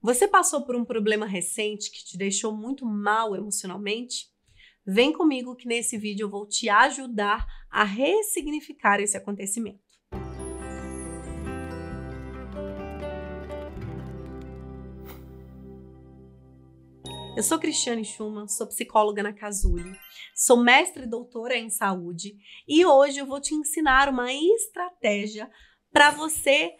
Você passou por um problema recente que te deixou muito mal emocionalmente? Vem comigo que nesse vídeo eu vou te ajudar a ressignificar esse acontecimento. Eu sou Cristiane Schumann, sou psicóloga na Casule, sou mestre e doutora em saúde e hoje eu vou te ensinar uma estratégia para você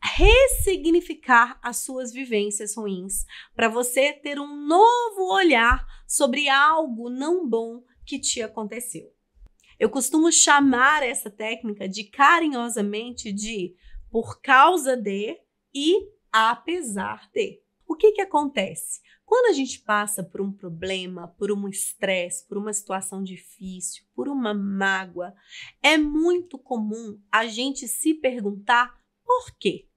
ressignificar as suas vivências ruins, para você ter um novo olhar sobre algo não bom que te aconteceu. Eu costumo chamar essa técnica de carinhosamente de por causa de e apesar de. O que, que acontece? Quando a gente passa por um problema, por um estresse, por uma situação difícil, por uma mágoa, é muito comum a gente se perguntar por quê?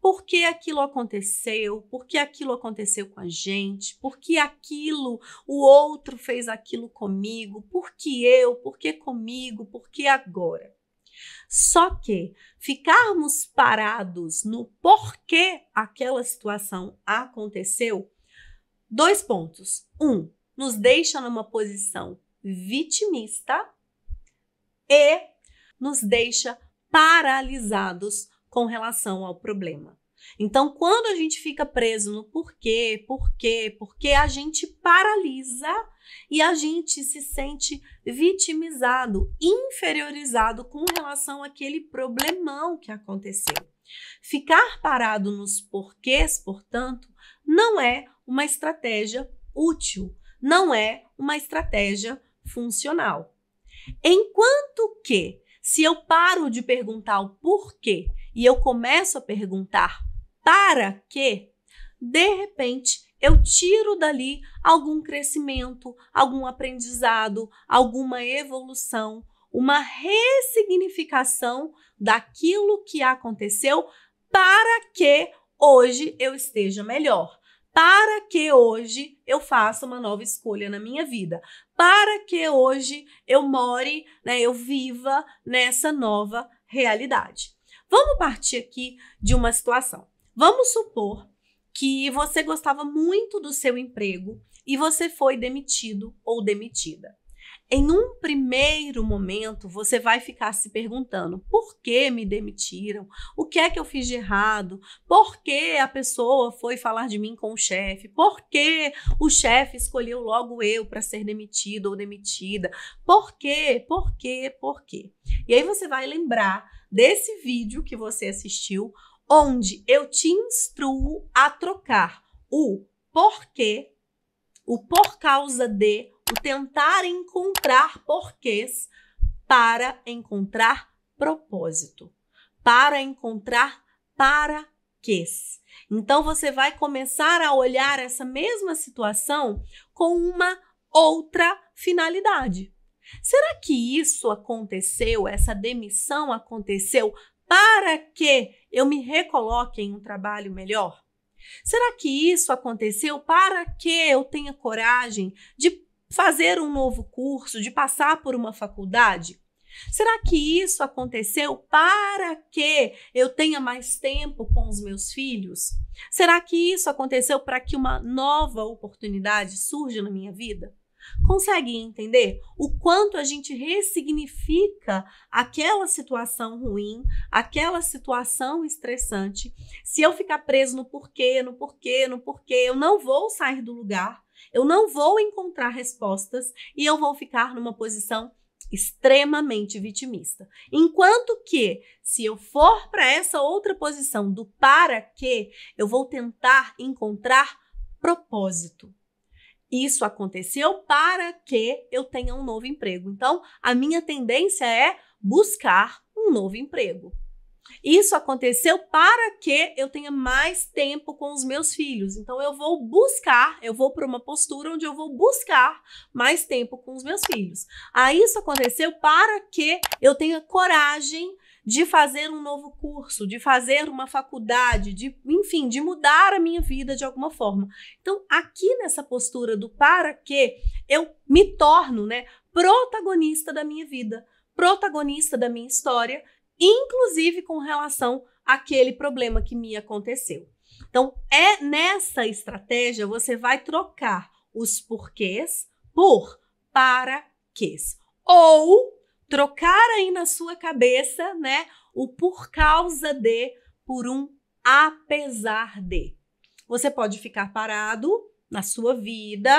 Por que aquilo aconteceu? Por que aquilo aconteceu com a gente? Por que aquilo, o outro fez aquilo comigo? Por que eu? Por que comigo? Por que agora? Só que ficarmos parados no porquê aquela situação aconteceu, dois pontos. Um, nos deixa numa posição vitimista e nos deixa paralisados com relação ao problema. Então, quando a gente fica preso no porquê, porquê, porquê, a gente paralisa e a gente se sente vitimizado, inferiorizado com relação àquele problemão que aconteceu. Ficar parado nos porquês, portanto, não é uma estratégia útil, não é uma estratégia funcional. Enquanto que, se eu paro de perguntar o porquê e eu começo a perguntar para que, de repente, eu tiro dali algum crescimento, algum aprendizado, alguma evolução, uma ressignificação daquilo que aconteceu para que hoje eu esteja melhor, para que hoje eu faça uma nova escolha na minha vida, para que hoje eu more, né, eu viva nessa nova realidade. Vamos partir aqui de uma situação. Vamos supor que você gostava muito do seu emprego e você foi demitido ou demitida. Em um primeiro momento, você vai ficar se perguntando por que me demitiram? O que é que eu fiz de errado? Por que a pessoa foi falar de mim com o chefe? Por que o chefe escolheu logo eu para ser demitido ou demitida? Por quê? Por quê? Por quê? E aí você vai lembrar desse vídeo que você assistiu, onde eu te instruo a trocar o porquê, o por causa de o tentar encontrar porquês para encontrar propósito, para encontrar para quês. Então você vai começar a olhar essa mesma situação com uma outra finalidade. Será que isso aconteceu, essa demissão aconteceu para que eu me recoloque em um trabalho melhor? Será que isso aconteceu para que eu tenha coragem de fazer um novo curso, de passar por uma faculdade? Será que isso aconteceu para que eu tenha mais tempo com os meus filhos? Será que isso aconteceu para que uma nova oportunidade surja na minha vida? Consegue entender o quanto a gente ressignifica aquela situação ruim, aquela situação estressante? Se eu ficar preso no porquê, no porquê, no porquê, eu não vou sair do lugar, eu não vou encontrar respostas e eu vou ficar numa posição extremamente vitimista. Enquanto que, se eu for para essa outra posição do para que, eu vou tentar encontrar propósito. Isso aconteceu para que eu tenha um novo emprego. Então, a minha tendência é buscar um novo emprego. Isso aconteceu para que eu tenha mais tempo com os meus filhos. Então eu vou buscar, eu vou para uma postura onde eu vou buscar mais tempo com os meus filhos. Aí isso aconteceu para que eu tenha coragem de fazer um novo curso, de fazer uma faculdade, de, enfim, de mudar a minha vida de alguma forma. Então, aqui nessa postura do para que eu me torno, né, protagonista da minha vida, protagonista da minha história inclusive com relação àquele problema que me aconteceu. Então, é nessa estratégia você vai trocar os porquês por para quês. Ou trocar aí na sua cabeça, né, o por causa de por um apesar de. Você pode ficar parado na sua vida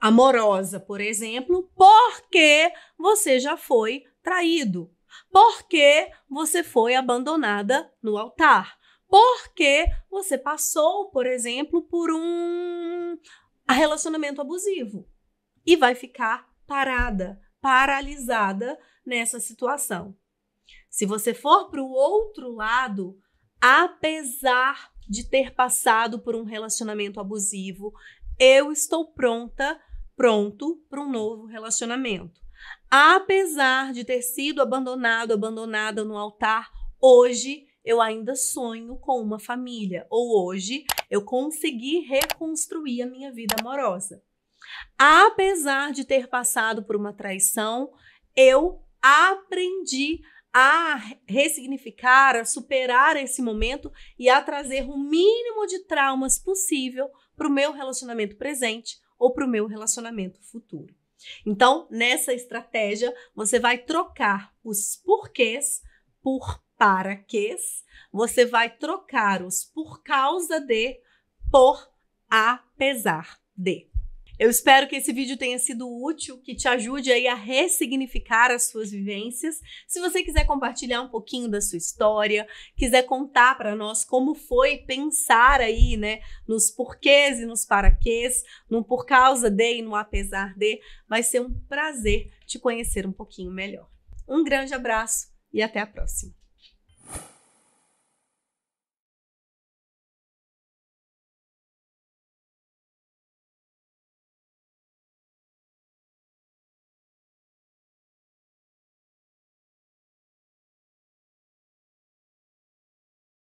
amorosa, por exemplo, porque você já foi traído, porque você foi abandonada no altar. Porque você passou, por exemplo, por um relacionamento abusivo e vai ficar parada, paralisada nessa situação. Se você for para o outro lado, apesar de ter passado por um relacionamento abusivo, eu estou pronta, pronto para um novo relacionamento. Apesar de ter sido abandonado, abandonada no altar, hoje eu ainda sonho com uma família, ou hoje eu consegui reconstruir a minha vida amorosa. Apesar de ter passado por uma traição, eu aprendi a ressignificar, a superar esse momento e a trazer o mínimo de traumas possível para o meu relacionamento presente ou para o meu relacionamento futuro. Então, nessa estratégia, você vai trocar os porquês por paraquês, você vai trocar os por causa de por apesar de. Eu espero que esse vídeo tenha sido útil, que te ajude aí a ressignificar as suas vivências. Se você quiser compartilhar um pouquinho da sua história, quiser contar para nós como foi pensar aí, né, nos porquês e nos paraquês, no por causa de e no apesar de, vai ser um prazer te conhecer um pouquinho melhor. Um grande abraço e até a próxima.